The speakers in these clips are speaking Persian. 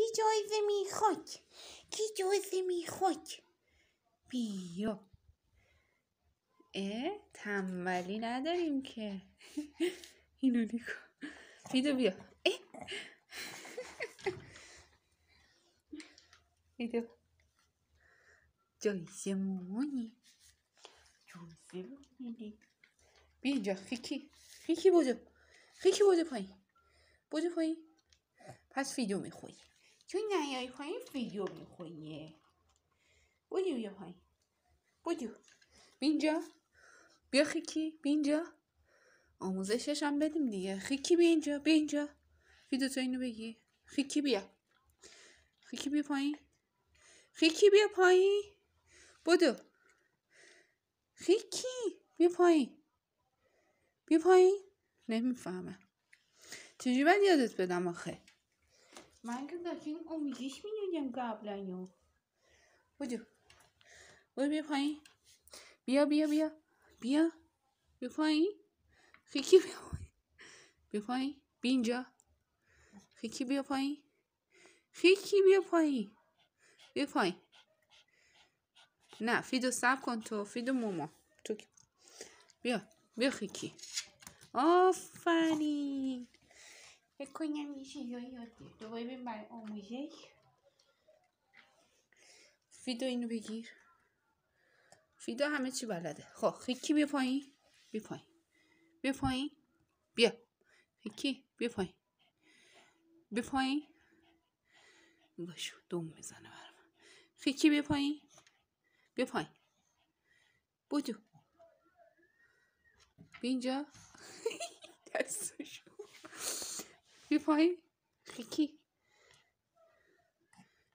کی جایزه میخواد کی جایزه میخواد بیا اه تنبلی نداریم که اینو نگو بیدو بیا فیدو جایزه مونی جایزه مونی بیا اینجا خیکی خیکی بوده خیکی بوده پایین بوده پایین پس فیدو میخوی؟ چون نیایی پایین ویدیو میخویه بودیو یه، پایین بودیو بینجا بیا خیکی بینجا آموزشش هم بدیم دیگه خیکی بینجا بینجا ویدو تو اینو بگی خیکی بیا خیکی بیا پایین خیکی بیا پایین بودو خیکی بیا پایین بیا پایین نمیفهمم چجوری باید یادت بدم آخه من که داشتیم اومیگیش میدیدیم قبلا یا بودو برو بیا پایین بیا بیا بیا بیا بیا پایین خیکی بیا پایین بیا پایین بیا اینجا خیکی بیا پایین خیکی بیا پایین بیا پایین نه فیدو سب کن تو فیدو موما تو بیا بیا خیکی آفرین E quindi amici یاد io دوباره بیم برای آموزش فیدو اینو بگیر فیدو همه چی بلده خب خیکی بیا پایین بیا پایین بیا پایین بیا خیکی بیا پایین بیا پایین دوم میزنه برام خیکی بیا پایین بیا پایین بی پایین خیکی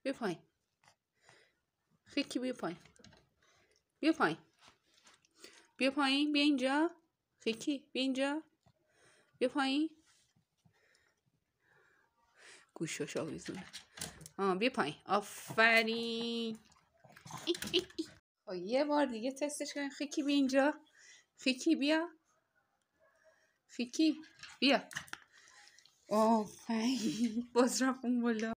بی پایین خیکی بی پایین بیا پایین بی اینجا خیکی بی اینجا بی پایین گوشش آویزونه آه بی پایین آفرین خب، یه بار دیگه تستش کنیم خیکی بی اینجا خیکی بیا خیکی بیا Okay. Oh, hi. Postra